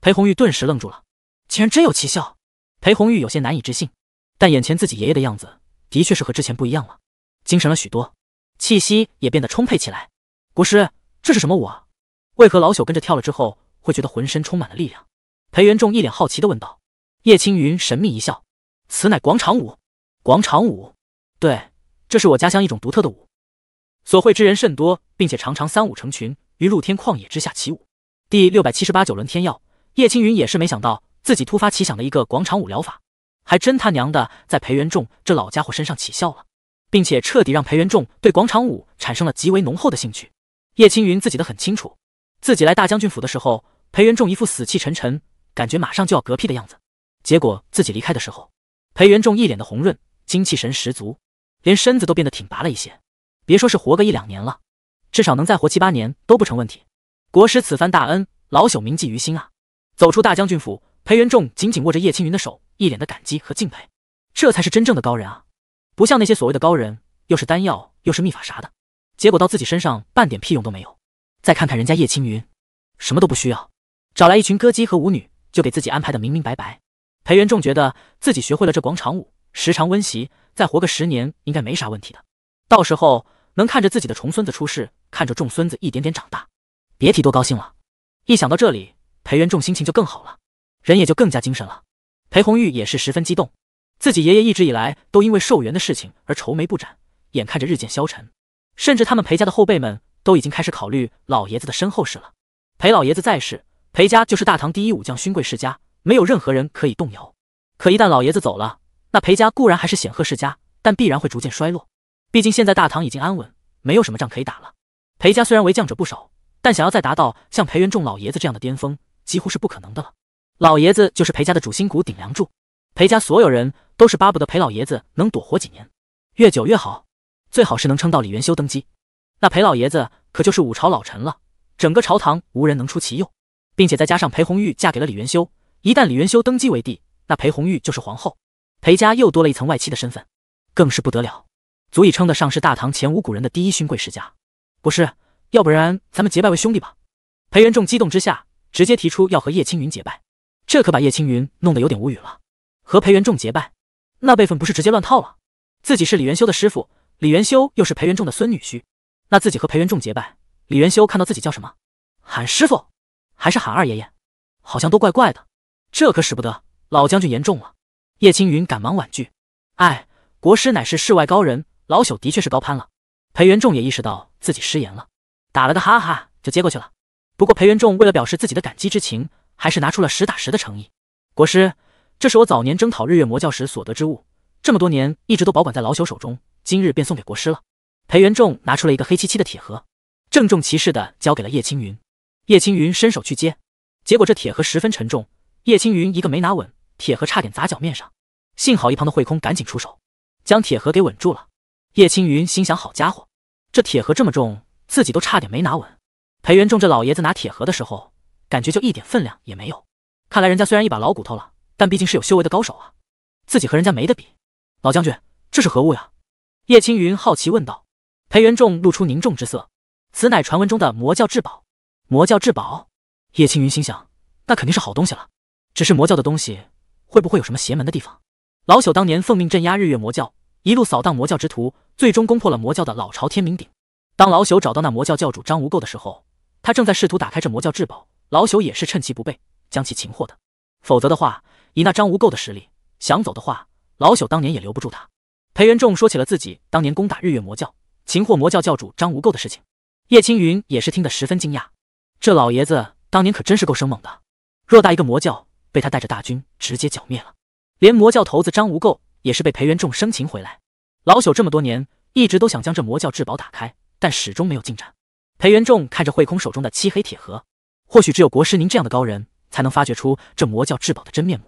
裴红玉顿时愣住了，竟然真有奇效！裴红玉有些难以置信，但眼前自己爷爷的样子的确是和之前不一样了，精神了许多，气息也变得充沛起来。国师，这是什么舞啊？为何老朽跟着跳了之后会觉得浑身充满了力量？裴元仲一脸好奇地问道。叶青云神秘一笑，此乃广场舞。广场舞。对，这是我家乡一种独特的舞，所会之人甚多，并且常常三五成群于露天旷野之下起舞。第六百七十八九轮天耀，叶青云也是没想到，自己突发奇想的一个广场舞疗法，还真他娘的在裴元仲这老家伙身上起效了，并且彻底让裴元仲对广场舞产生了极为浓厚的兴趣。叶青云自己的很清楚，自己来大将军府的时候，裴元仲一副死气沉沉，感觉马上就要嗝屁的样子，结果自己离开的时候，裴元仲一脸的红润，精气神十足。连身子都变得挺拔了一些，别说是活个一两年了，至少能再活七八年都不成问题。国师此番大恩，老朽铭记于心啊！走出大将军府，裴元仲紧紧握着叶青云的手，一脸的感激和敬佩。这才是真正的高人啊！不像那些所谓的高人，又是丹药又是秘法啥的，结果到自己身上半点屁用都没有。再看看人家叶青云，什么都不需要，找来一群歌姬和舞女，就给自己安排的明明白白。裴元仲觉得自己学会了这广场舞。时常温习，再活个十年应该没啥问题的。到时候能看着自己的重孙子出世，看着重孙子一点点长大，别提多高兴了。一想到这里，裴元仲心情就更好了，人也就更加精神了。裴红玉也是十分激动，自己爷爷一直以来都因为寿元的事情而愁眉不展，眼看着日渐消沉，甚至他们裴家的后辈们都已经开始考虑老爷子的身后事了。裴老爷子在世，裴家就是大唐第一武将勋贵世家，没有任何人可以动摇。可一旦老爷子走了，那裴家固然还是显赫世家，但必然会逐渐衰落。毕竟现在大唐已经安稳，没有什么仗可以打了。裴家虽然为将者不少，但想要再达到像裴元仲老爷子这样的巅峰，几乎是不可能的了。老爷子就是裴家的主心骨、顶梁柱，裴家所有人都是巴不得裴老爷子能多活几年，越久越好，最好是能撑到李元修登基。那裴老爷子可就是五朝老臣了，整个朝堂无人能出其右，并且再加上裴红玉嫁给了李元修，一旦李元修登基为帝，那裴红玉就是皇后。裴家又多了一层外戚的身份，更是不得了，足以称得上是大唐前无古人的第一勋贵世家。国师，要不然咱们结拜为兄弟吧？裴元仲激动之下直接提出要和叶青云结拜，这可把叶青云弄得有点无语了。和裴元仲结拜，那辈分不是直接乱套了？自己是李元修的师傅，李元修又是裴元仲的孙女婿，那自己和裴元仲结拜，李元修看到自己叫什么，喊师傅还是喊二爷爷，好像都怪怪的。这可使不得，老将军言重了。叶青云赶忙婉拒，哎，国师乃是世外高人，老朽的确是高攀了。裴元仲也意识到自己失言了，打了个哈哈就接过去了。不过裴元仲为了表示自己的感激之情，还是拿出了实打实的诚意。国师，这是我早年征讨日月魔教时所得之物，这么多年一直都保管在老朽手中，今日便送给国师了。裴元仲拿出了一个黑漆漆的铁盒，郑重其事的交给了叶青云。叶青云伸手去接，结果这铁盒十分沉重，叶青云一个没拿稳。铁盒差点砸脚面上，幸好一旁的慧空赶紧出手，将铁盒给稳住了。叶青云心想：好家伙，这铁盒这么重，自己都差点没拿稳。裴元仲这老爷子拿铁盒的时候，感觉就一点分量也没有。看来人家虽然一把老骨头了，但毕竟是有修为的高手啊，自己和人家没得比。老将军，这是何物呀？叶青云好奇问道。裴元仲露出凝重之色：“此乃传闻中的魔教至宝。”魔教至宝？叶青云心想，那肯定是好东西了。只是魔教的东西。会不会有什么邪门的地方？老朽当年奉命镇压日月魔教，一路扫荡魔教之徒，最终攻破了魔教的老巢天明顶。当老朽找到那魔教教主张无垢的时候，他正在试图打开这魔教至宝，老朽也是趁其不备将其擒获的。否则的话，以那张无垢的实力，想走的话，老朽当年也留不住他。裴元仲说起了自己当年攻打日月魔教、擒获魔教教主张无垢的事情，叶青云也是听得十分惊讶。这老爷子当年可真是够生猛的，偌大一个魔教。被他带着大军直接剿灭了，连魔教头子张无垢也是被裴元仲生擒回来。老朽这么多年一直都想将这魔教至宝打开，但始终没有进展。裴元仲看着慧空手中的漆黑铁盒，或许只有国师您这样的高人才能发掘出这魔教至宝的真面目。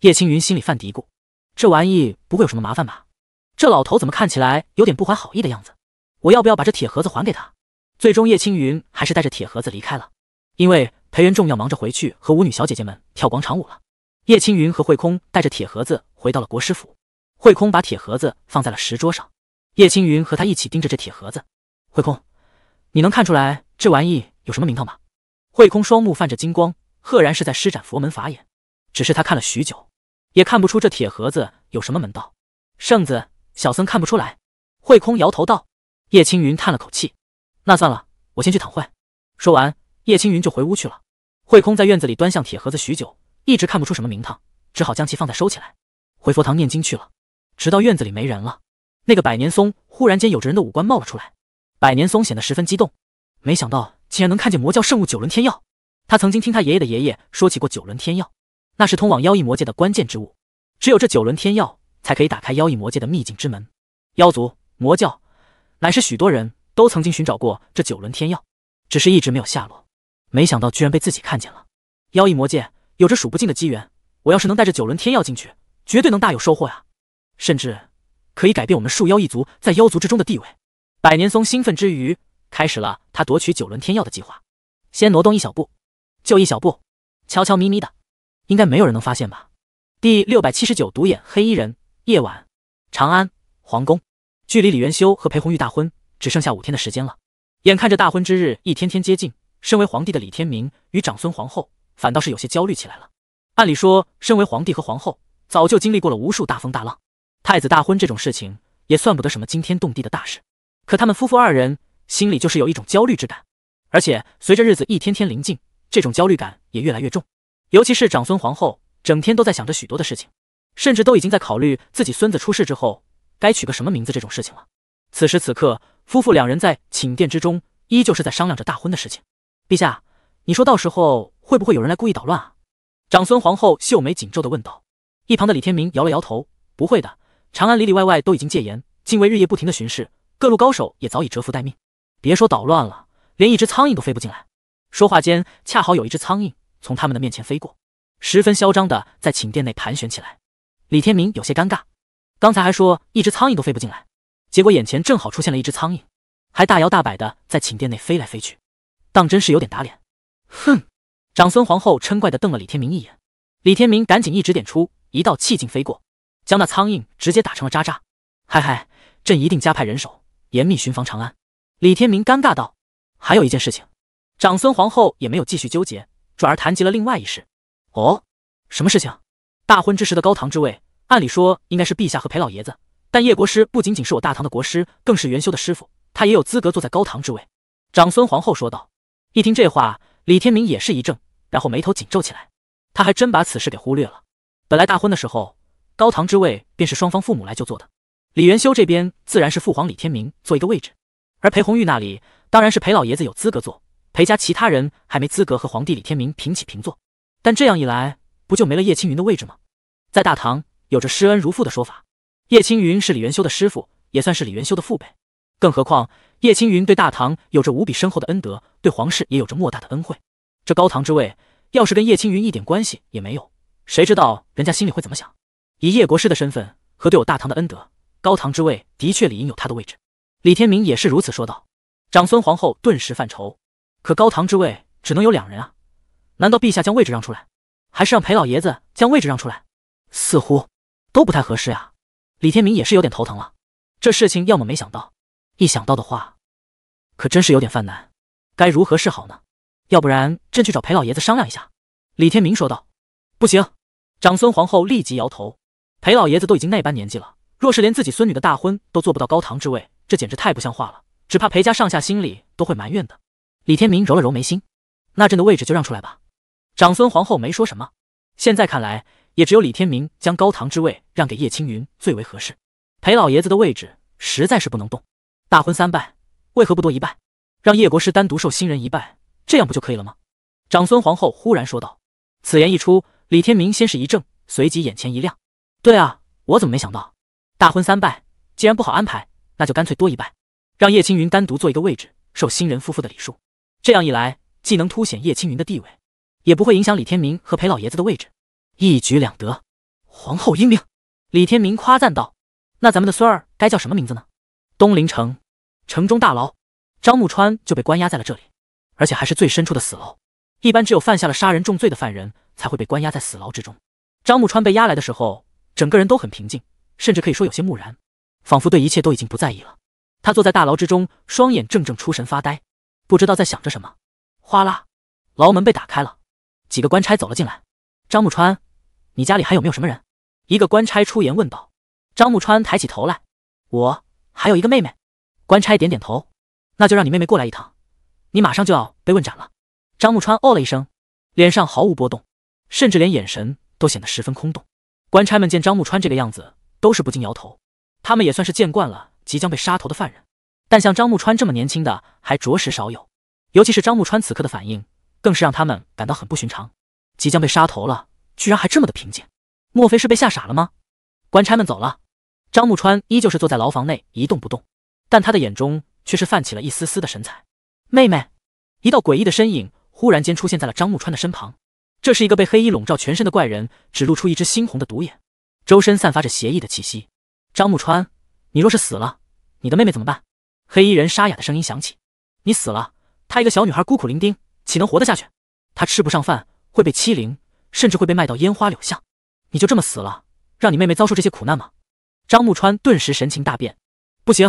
叶青云心里犯嘀咕，这玩意不会有什么麻烦吧？这老头怎么看起来有点不怀好意的样子？我要不要把这铁盒子还给他？最终，叶青云还是带着铁盒子离开了，因为。裴元仲要忙着回去和舞女小姐姐们跳广场舞了。叶青云和慧空带着铁盒子回到了国师府，慧空把铁盒子放在了石桌上。叶青云和他一起盯着这铁盒子。慧空，你能看出来这玩意有什么名堂吗？慧空双目泛着金光，赫然是在施展佛门法眼。只是他看了许久，也看不出这铁盒子有什么门道。圣子，小僧看不出来。慧空摇头道。叶青云叹了口气，那算了，我先去躺会。说完。叶青云就回屋去了。慧空在院子里端详铁盒子许久，一直看不出什么名堂，只好将其放在收起来，回佛堂念经去了。直到院子里没人了，那个百年松忽然间有着人的五官冒了出来。百年松显得十分激动，没想到竟然能看见魔教圣物九轮天药。他曾经听他爷爷的爷爷说起过九轮天药，那是通往妖异魔界的关键之物，只有这九轮天药才可以打开妖异魔界的秘境之门。妖族、魔教，乃是许多人都曾经寻找过这九轮天药，只是一直没有下落。没想到居然被自己看见了。妖异魔界有着数不尽的机缘，我要是能带着九轮天药进去，绝对能大有收获呀！甚至可以改变我们树妖一族在妖族之中的地位。百年松兴奋之余，开始了他夺取九轮天药的计划。先挪动一小步，就一小步，悄悄咪咪的，应该没有人能发现吧？第六百七十九独眼黑衣人，夜晚，长安皇宫，距离李元修和裴红玉大婚只剩下五天的时间了。眼看着大婚之日一天天接近。身为皇帝的李天明与长孙皇后反倒是有些焦虑起来了。按理说，身为皇帝和皇后，早就经历过了无数大风大浪，太子大婚这种事情也算不得什么惊天动地的大事。可他们夫妇二人心里就是有一种焦虑之感，而且随着日子一天天临近，这种焦虑感也越来越重。尤其是长孙皇后，整天都在想着许多的事情，甚至都已经在考虑自己孙子出世之后该取个什么名字这种事情了。此时此刻，夫妇两人在寝殿之中依旧是在商量着大婚的事情。陛下，你说到时候会不会有人来故意捣乱啊？长孙皇后秀眉紧皱的问道。一旁的李天明摇了摇头：“不会的，长安里里外外都已经戒严，禁卫日夜不停的巡视，各路高手也早已蛰伏待命。别说捣乱了，连一只苍蝇都飞不进来。”说话间，恰好有一只苍蝇从他们的面前飞过，十分嚣张的在寝殿内盘旋起来。李天明有些尴尬，刚才还说一只苍蝇都飞不进来，结果眼前正好出现了一只苍蝇，还大摇大摆的在寝殿内飞来飞去。当真是有点打脸，哼！长孙皇后嗔怪地瞪了李天明一眼，李天明赶紧一指点出，一道气劲飞过，将那苍蝇直接打成了渣渣。嗨嗨，朕一定加派人手，严密巡防长安。李天明尴尬道：“还有一件事情。”长孙皇后也没有继续纠结，转而谈及了另外一事。哦，什么事情？大婚之时的高堂之位，按理说应该是陛下和裴老爷子，但叶国师不仅仅是我大唐的国师，更是元修的师傅，他也有资格坐在高堂之位。”长孙皇后说道。一听这话，李天明也是一怔，然后眉头紧皱起来。他还真把此事给忽略了。本来大婚的时候，高堂之位便是双方父母来就坐的。李元修这边自然是父皇李天明坐一个位置，而裴红玉那里当然是裴老爷子有资格坐，裴家其他人还没资格和皇帝李天明平起平坐。但这样一来，不就没了叶青云的位置吗？在大唐有着师恩如父的说法，叶青云是李元修的师傅，也算是李元修的父辈。更何况……叶青云对大唐有着无比深厚的恩德，对皇室也有着莫大的恩惠。这高堂之位，要是跟叶青云一点关系也没有，谁知道人家心里会怎么想？以叶国师的身份和对我大唐的恩德，高堂之位的确理应有他的位置。李天明也是如此说道。长孙皇后顿时犯愁，可高堂之位只能有两人啊，难道陛下将位置让出来，还是让裴老爷子将位置让出来？似乎都不太合适呀。李天明也是有点头疼了，这事情要么没想到。一想到的话，可真是有点犯难，该如何是好呢？要不然，朕去找裴老爷子商量一下。”李天明说道。“不行！”长孙皇后立即摇头。裴老爷子都已经那般年纪了，若是连自己孙女的大婚都做不到高堂之位，这简直太不像话了，只怕裴家上下心里都会埋怨的。李天明揉了揉眉心，“那朕的位置就让出来吧。”长孙皇后没说什么。现在看来，也只有李天明将高堂之位让给叶青云最为合适。裴老爷子的位置实在是不能动。大婚三拜，为何不多一拜？让叶国师单独受新人一拜，这样不就可以了吗？长孙皇后忽然说道。此言一出，李天明先是一怔，随即眼前一亮。对啊，我怎么没想到？大婚三拜，既然不好安排，那就干脆多一拜，让叶青云单独坐一个位置，受新人夫妇的礼数。这样一来，既能凸显叶青云的地位，也不会影响李天明和裴老爷子的位置，一举两得。皇后英明，李天明夸赞道。那咱们的孙儿该叫什么名字呢？东陵城，城中大牢，张木川就被关押在了这里，而且还是最深处的死牢。一般只有犯下了杀人重罪的犯人才会被关押在死牢之中。张木川被押来的时候，整个人都很平静，甚至可以说有些木然，仿佛对一切都已经不在意了。他坐在大牢之中，双眼怔怔出神发呆，不知道在想着什么。哗啦，牢门被打开了，几个官差走了进来。张木川，你家里还有没有什么人？一个官差出言问道。张木川抬起头来，我。还有一个妹妹，官差点点头，那就让你妹妹过来一趟。你马上就要被问斩了。张木川哦了一声，脸上毫无波动，甚至连眼神都显得十分空洞。官差们见张木川这个样子，都是不禁摇头。他们也算是见惯了即将被杀头的犯人，但像张木川这么年轻的还着实少有。尤其是张木川此刻的反应，更是让他们感到很不寻常。即将被杀头了，居然还这么的平静，莫非是被吓傻了吗？官差们走了。张木川依旧是坐在牢房内一动不动，但他的眼中却是泛起了一丝丝的神采。妹妹，一道诡异的身影忽然间出现在了张木川的身旁。这是一个被黑衣笼罩全身的怪人，只露出一只猩红的独眼，周身散发着邪异的气息。张木川，你若是死了，你的妹妹怎么办？黑衣人沙哑的声音响起：“你死了，她一个小女孩孤苦伶仃，岂能活得下去？她吃不上饭，会被欺凌，甚至会被卖到烟花柳巷。你就这么死了，让你妹妹遭受这些苦难吗？”张木川顿时神情大变，不行，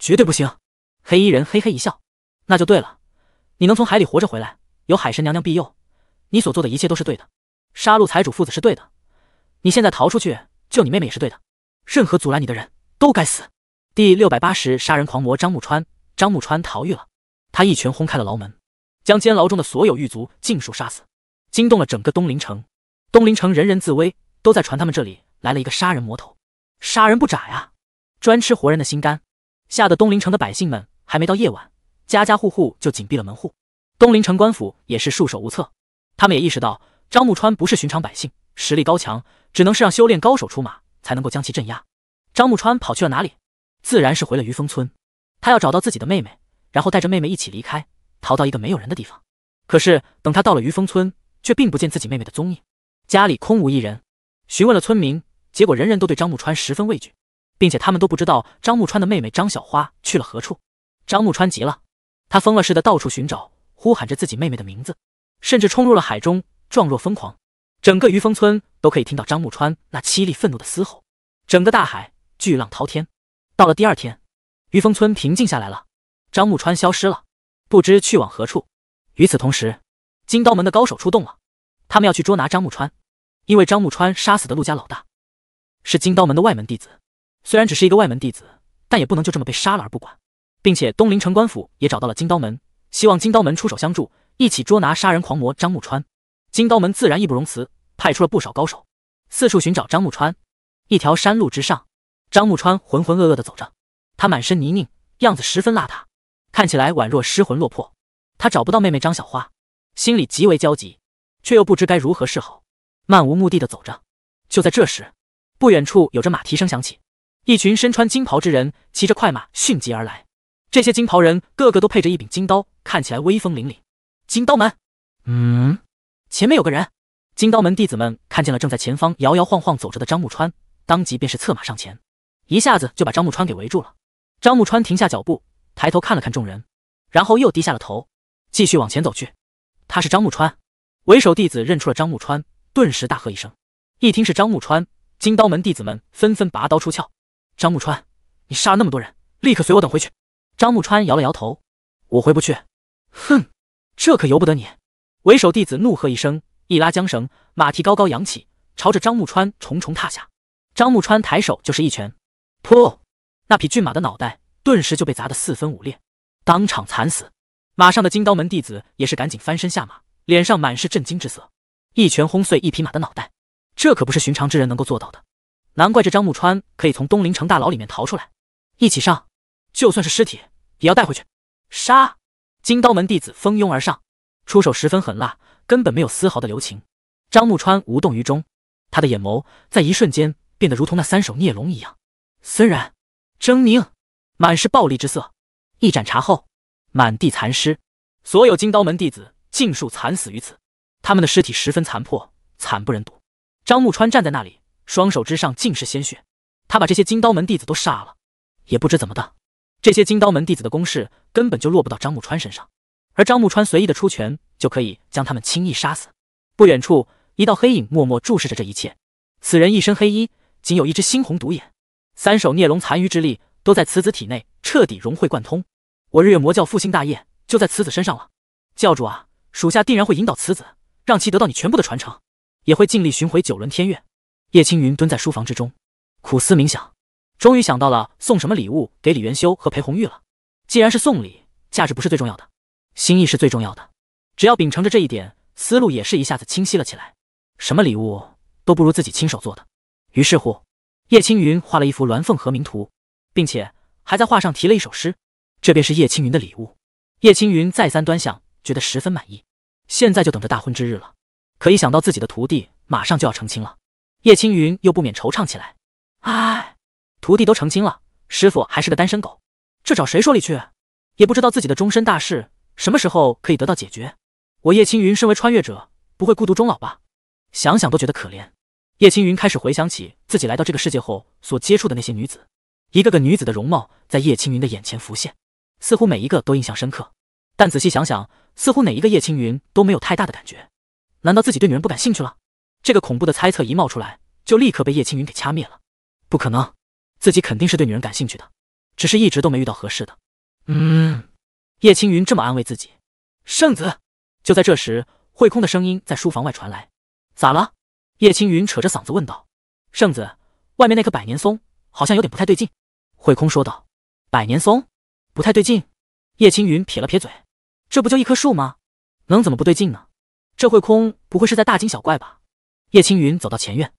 绝对不行！黑衣人嘿嘿一笑，那就对了，你能从海里活着回来，有海神娘娘庇佑，你所做的一切都是对的。杀戮财主父子是对的，你现在逃出去救你妹妹也是对的。任何阻拦你的人都该死。第六百八十杀人狂魔张木川，张木川逃狱了，他一拳轰开了牢门，将监牢中的所有狱卒尽数杀死，惊动了整个东林城。东林城人人自危，都在传他们这里来了一个杀人魔头。杀人不眨呀，专吃活人的心肝，吓得东林城的百姓们还没到夜晚，家家户户就紧闭了门户。东林城官府也是束手无策，他们也意识到张木川不是寻常百姓，实力高强，只能是让修炼高手出马才能够将其镇压。张木川跑去了哪里？自然是回了渔峰村，他要找到自己的妹妹，然后带着妹妹一起离开，逃到一个没有人的地方。可是等他到了渔峰村，却并不见自己妹妹的踪影，家里空无一人。询问了村民。结果，人人都对张木川十分畏惧，并且他们都不知道张木川的妹妹张小花去了何处。张木川急了，他疯了似的到处寻找，呼喊着自己妹妹的名字，甚至冲入了海中，状若疯狂。整个渔峰村都可以听到张木川那凄厉愤怒的嘶吼。整个大海巨浪滔天。到了第二天，渔峰村平静下来了，张木川消失了，不知去往何处。与此同时，金刀门的高手出动了，他们要去捉拿张木川，因为张木川杀死的陆家老大。是金刀门的外门弟子，虽然只是一个外门弟子，但也不能就这么被杀了而不管。并且东林城官府也找到了金刀门，希望金刀门出手相助，一起捉拿杀人狂魔张木川。金刀门自然义不容辞，派出了不少高手，四处寻找张木川。一条山路之上，张木川浑浑噩噩的走着，他满身泥泞，样子十分邋遢，看起来宛若失魂落魄。他找不到妹妹张小花，心里极为焦急，却又不知该如何是好，漫无目的的走着。就在这时。不远处有着马蹄声响起，一群身穿金袍之人骑着快马迅疾而来。这些金袍人个个都配着一柄金刀，看起来威风凛凛。金刀门，嗯，前面有个人。金刀门弟子们看见了正在前方摇摇晃晃走着的张木川，当即便是策马上前，一下子就把张木川给围住了。张木川停下脚步，抬头看了看众人，然后又低下了头，继续往前走去。他是张木川。为首弟子认出了张木川，顿时大喝一声。一听是张木川。金刀门弟子们纷纷拔刀出鞘。张木川，你杀了那么多人，立刻随我等回去。张木川摇了摇头：“我回不去。”哼，这可由不得你！为首弟子怒喝一声，一拉缰绳，马蹄高高扬起，朝着张木川重重踏下。张木川抬手就是一拳，噗！那匹骏马的脑袋顿时就被砸得四分五裂，当场惨死。马上的金刀门弟子也是赶紧翻身下马，脸上满是震惊之色。一拳轰碎一匹马的脑袋。这可不是寻常之人能够做到的，难怪这张木川可以从东陵城大牢里面逃出来。一起上，就算是尸体也要带回去。杀！金刀门弟子蜂拥而上，出手十分狠辣，根本没有丝毫的留情。张木川无动于衷，他的眼眸在一瞬间变得如同那三首孽龙一样，森然、狰狞，满是暴戾之色。一盏茶后，满地残尸，所有金刀门弟子尽数惨死于此，他们的尸体十分残破，惨不忍睹。张木川站在那里，双手之上尽是鲜血。他把这些金刀门弟子都杀了，也不知怎么的，这些金刀门弟子的攻势根本就落不到张木川身上，而张木川随意的出拳就可以将他们轻易杀死。不远处，一道黑影默默注视着这一切。此人一身黑衣，仅有一只猩红独眼，三手孽龙残余之力都在此子体内彻底融会贯通。我日月魔教复兴大业就在此子身上了，教主啊，属下定然会引导此子，让其得到你全部的传承。也会尽力寻回九轮天月。叶青云蹲在书房之中，苦思冥想，终于想到了送什么礼物给李元修和裴红玉了。既然是送礼，价值不是最重要的，心意是最重要的。只要秉承着这一点，思路也是一下子清晰了起来。什么礼物都不如自己亲手做的。于是乎，叶青云画了一幅鸾凤和鸣图，并且还在画上题了一首诗，这便是叶青云的礼物。叶青云再三端详，觉得十分满意。现在就等着大婚之日了。可一想到自己的徒弟马上就要成亲了，叶青云又不免惆怅起来。唉，徒弟都成亲了，师傅还是个单身狗，这找谁说理去？也不知道自己的终身大事什么时候可以得到解决。我叶青云身为穿越者，不会孤独终老吧？想想都觉得可怜。叶青云开始回想起自己来到这个世界后所接触的那些女子，一个个女子的容貌在叶青云的眼前浮现，似乎每一个都印象深刻。但仔细想想，似乎哪一个叶青云都没有太大的感觉。难道自己对女人不感兴趣了？这个恐怖的猜测一冒出来，就立刻被叶青云给掐灭了。不可能，自己肯定是对女人感兴趣的，只是一直都没遇到合适的。嗯，叶青云这么安慰自己。圣子，就在这时，慧空的声音在书房外传来：“咋了？”叶青云扯着嗓子问道：“圣子，外面那棵百年松好像有点不太对劲。”慧空说道：“百年松不太对劲？”叶青云撇了撇嘴：“这不就一棵树吗？能怎么不对劲呢？”这慧空不会是在大惊小怪吧？叶青云走到前院，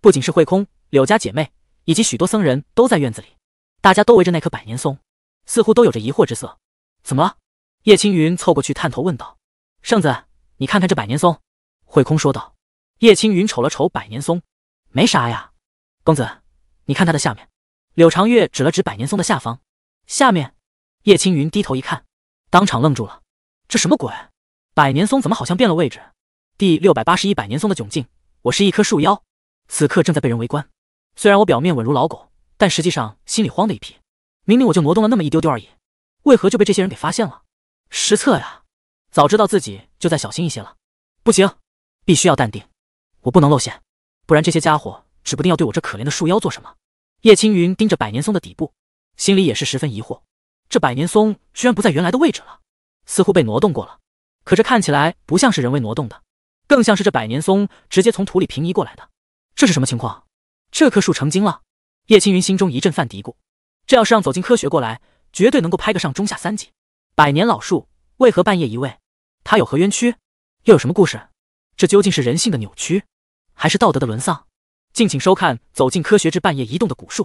不仅是慧空，柳家姐妹以及许多僧人都在院子里，大家都围着那棵百年松，似乎都有着疑惑之色。怎么了？叶青云凑过去探头问道。圣子，你看看这百年松。慧空说道。叶青云瞅了瞅百年松，没啥呀。公子，你看它的下面。柳长月指了指百年松的下方。下面？叶青云低头一看，当场愣住了。这什么鬼？百年松怎么好像变了位置？第六百八十一百年松的窘境，我是一棵树妖，此刻正在被人围观。虽然我表面稳如老狗，但实际上心里慌的一批。明明我就挪动了那么一丢丢而已，为何就被这些人给发现了？失策呀！早知道自己就再小心一些了。不行，必须要淡定，我不能露馅，不然这些家伙指不定要对我这可怜的树妖做什么。叶青云盯着百年松的底部，心里也是十分疑惑，这百年松居然不在原来的位置了，似乎被挪动过了。可这看起来不像是人为挪动的，更像是这百年松直接从土里平移过来的。这是什么情况？这棵树成精了？叶青云心中一阵犯嘀咕。这要是让走进科学过来，绝对能够拍个上中下三级。百年老树为何半夜移位？它有何冤屈？又有什么故事？这究竟是人性的扭曲，还是道德的沦丧？敬请收看《走进科学之半夜移动的古树》。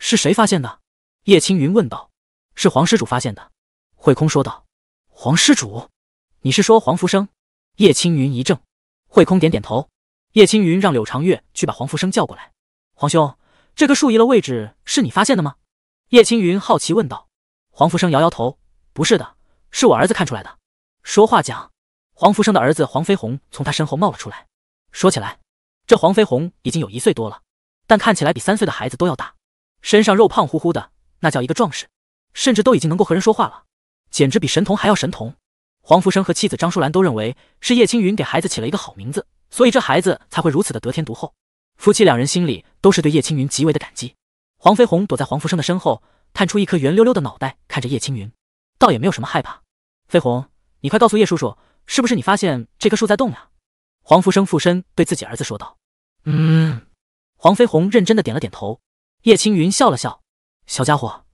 是谁发现的？叶青云问道。是黄施主发现的，慧空说道。黄施主。你是说黄福生？叶青云一怔，慧空点点头。叶青云让柳长月去把黄福生叫过来。皇兄，这个树移了位置，是你发现的吗？叶青云好奇问道。黄福生摇摇头：“不是的，是我儿子看出来的。”说话讲，黄福生的儿子黄飞鸿从他身后冒了出来。说起来，这黄飞鸿已经有一岁多了，但看起来比三岁的孩子都要大，身上肉胖乎乎的，那叫一个壮实，甚至都已经能够和人说话了，简直比神童还要神童。黄福生和妻子张淑兰都认为是叶青云给孩子起了一个好名字，所以这孩子才会如此的得天独厚。夫妻两人心里都是对叶青云极为的感激。黄飞鸿躲在黄福生的身后，探出一颗圆溜溜的脑袋，看着叶青云，倒也没有什么害怕。飞鸿，你快告诉叶叔叔，是不是你发现这棵树在动呀？黄福生附身对自己儿子说道。嗯，黄飞鸿认真的点了点头。叶青云笑了笑，小家伙，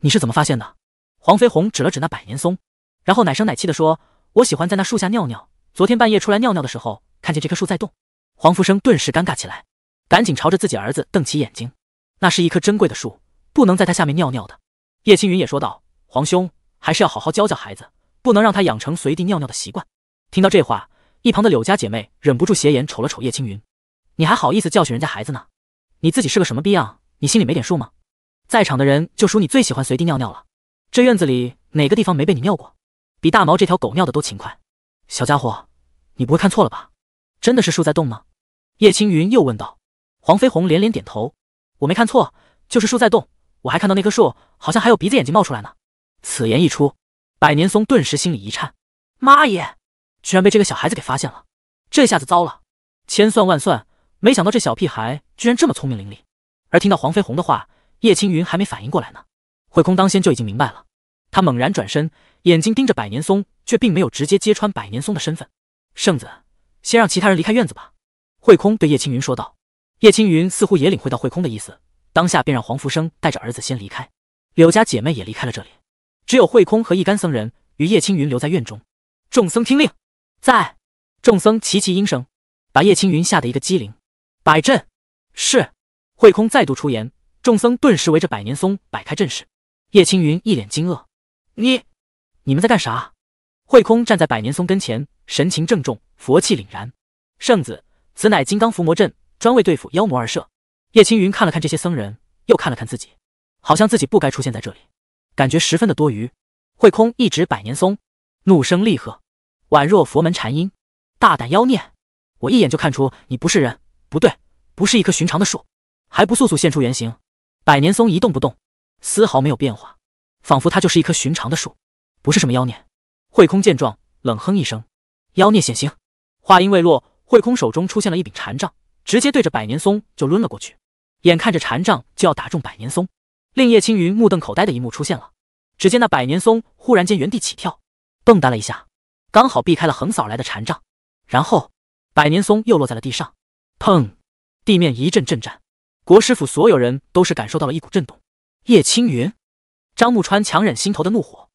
你是怎么发现的？黄飞鸿指了指那百年松。然后奶声奶气的说：“我喜欢在那树下尿尿。昨天半夜出来尿尿的时候，看见这棵树在动。”黄福生顿时尴尬起来，赶紧朝着自己儿子瞪起眼睛：“那是一棵珍贵的树，不能在它下面尿尿的。”叶青云也说道：“皇兄还是要好好教教孩子，不能让他养成随地尿尿的习惯。”听到这话，一旁的柳家姐妹忍不住斜眼瞅了瞅叶青云：“你还好意思教训人家孩子呢？你自己是个什么逼样？你心里没点数吗？在场的人就数你最喜欢随地尿尿了。这院子里哪个地方没被你尿过？”比大毛这条狗尿的都勤快，小家伙，你不会看错了吧？真的是树在动吗？叶青云又问道。黄飞鸿连连点头，我没看错，就是树在动。我还看到那棵树好像还有鼻子眼睛冒出来呢。此言一出，百年松顿时心里一颤，妈耶，居然被这个小孩子给发现了，这下子糟了。千算万算，没想到这小屁孩居然这么聪明伶俐。而听到黄飞鸿的话，叶青云还没反应过来呢，慧空当先就已经明白了。他猛然转身，眼睛盯着百年松，却并没有直接揭穿百年松的身份。圣子，先让其他人离开院子吧。”慧空对叶青云说道。叶青云似乎也领会到慧空的意思，当下便让黄福生带着儿子先离开。柳家姐妹也离开了这里，只有慧空和一干僧人与叶青云留在院中。众僧听令，在众僧齐齐应声，把叶青云吓得一个机灵。摆阵，是慧空再度出言，众僧顿时围着百年松摆开阵势。叶青云一脸惊愕。你，你们在干啥？慧空站在百年松跟前，神情郑重，佛气凛然。圣子，此乃金刚伏魔阵，专为对付妖魔而设。叶青云看了看这些僧人，又看了看自己，好像自己不该出现在这里，感觉十分的多余。慧空一指百年松，怒声厉喝，宛若佛门禅音。大胆妖孽，我一眼就看出你不是人，不对，不是一棵寻常的树，还不速速现出原形！百年松一动不动，丝毫没有变化。仿佛他就是一棵寻常的树，不是什么妖孽。慧空见状，冷哼一声：“妖孽显形！”话音未落，慧空手中出现了一柄禅杖，直接对着百年松就抡了过去。眼看着禅杖就要打中百年松，令叶青云目瞪口呆的一幕出现了。只见那百年松忽然间原地起跳，蹦跶了一下，刚好避开了横扫而来的禅杖。然后，百年松又落在了地上，砰！地面一阵震颤，国师府所有人都是感受到了一股震动。叶青云。张木川强忍心头的怒火。